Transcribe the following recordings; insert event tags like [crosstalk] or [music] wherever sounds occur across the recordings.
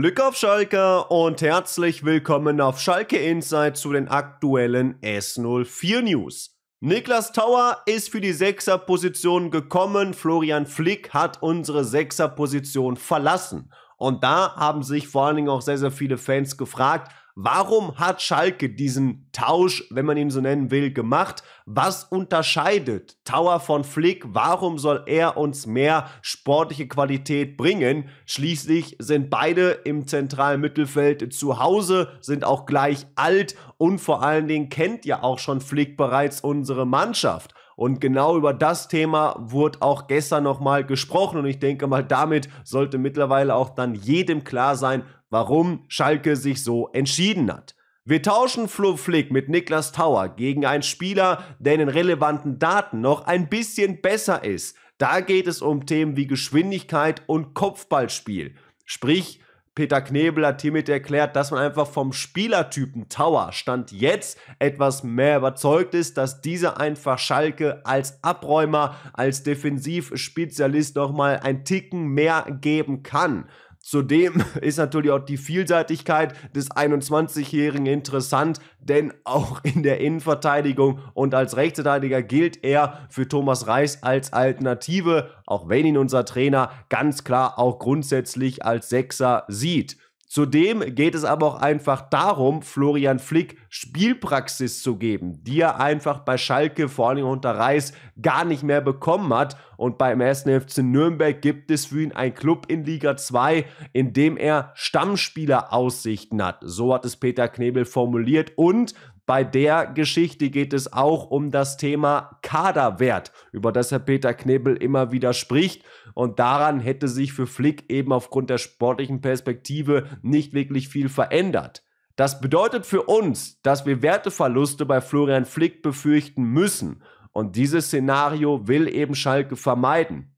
Glück auf Schalke und herzlich willkommen auf Schalke Insight zu den aktuellen S04 News. Niklas Tauer ist für die Sechserposition gekommen, Florian Flick hat unsere Sechserposition verlassen. Und da haben sich vor allen Dingen auch sehr, sehr viele Fans gefragt, Warum hat Schalke diesen Tausch, wenn man ihn so nennen will, gemacht? Was unterscheidet Tower von Flick? Warum soll er uns mehr sportliche Qualität bringen? Schließlich sind beide im zentralen Mittelfeld zu Hause, sind auch gleich alt und vor allen Dingen kennt ja auch schon Flick bereits unsere Mannschaft. Und genau über das Thema wurde auch gestern nochmal gesprochen. Und ich denke mal, damit sollte mittlerweile auch dann jedem klar sein, warum Schalke sich so entschieden hat. Wir tauschen Flo Flick mit Niklas Tauer gegen einen Spieler, der in den relevanten Daten noch ein bisschen besser ist. Da geht es um Themen wie Geschwindigkeit und Kopfballspiel. Sprich, Peter Knebel hat hiermit erklärt, dass man einfach vom Spielertypen Tower Stand jetzt etwas mehr überzeugt ist, dass dieser einfach Schalke als Abräumer, als Defensivspezialist nochmal ein Ticken mehr geben kann. Zudem [laughs] ist natürlich auch die Vielseitigkeit des 21-Jährigen interessant, denn auch in der Innenverteidigung und als Rechtsverteidiger gilt er für Thomas Reis als Alternative, auch wenn ihn unser Trainer ganz klar auch grundsätzlich als Sechser sieht. Zudem geht es aber auch einfach darum, Florian Flick Spielpraxis zu geben, die er einfach bei Schalke, vor allem unter Reis, gar nicht mehr bekommen hat. Und beim ersten FC Nürnberg gibt es für ihn einen Club in Liga 2, in dem er Stammspieleraussichten hat. So hat es Peter Knebel formuliert. Und bei der Geschichte geht es auch um das Thema Kaderwert, über das Herr Peter Knebel immer wieder spricht. Und daran hätte sich für Flick eben aufgrund der sportlichen Perspektive nicht wirklich viel verändert. Das bedeutet für uns, dass wir Werteverluste bei Florian Flick befürchten müssen. Und dieses Szenario will eben Schalke vermeiden.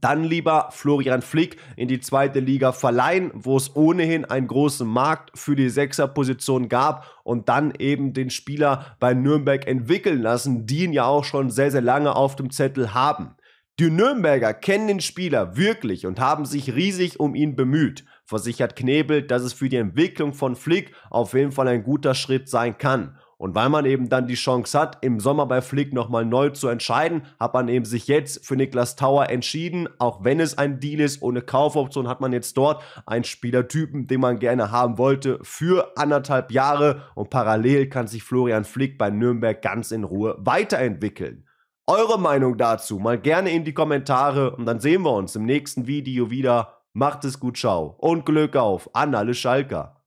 Dann lieber Florian Flick in die zweite Liga verleihen, wo es ohnehin einen großen Markt für die Sechserposition gab und dann eben den Spieler bei Nürnberg entwickeln lassen, die ihn ja auch schon sehr, sehr lange auf dem Zettel haben. Die Nürnberger kennen den Spieler wirklich und haben sich riesig um ihn bemüht. Versichert Knebel, dass es für die Entwicklung von Flick auf jeden Fall ein guter Schritt sein kann. Und weil man eben dann die Chance hat, im Sommer bei Flick nochmal neu zu entscheiden, hat man eben sich jetzt für Niklas Tower entschieden. Auch wenn es ein Deal ist ohne Kaufoption, hat man jetzt dort einen Spielertypen, den man gerne haben wollte, für anderthalb Jahre. Und parallel kann sich Florian Flick bei Nürnberg ganz in Ruhe weiterentwickeln. Eure Meinung dazu mal gerne in die Kommentare und dann sehen wir uns im nächsten Video wieder. Macht es gut, ciao und Glück auf an alle Schalker.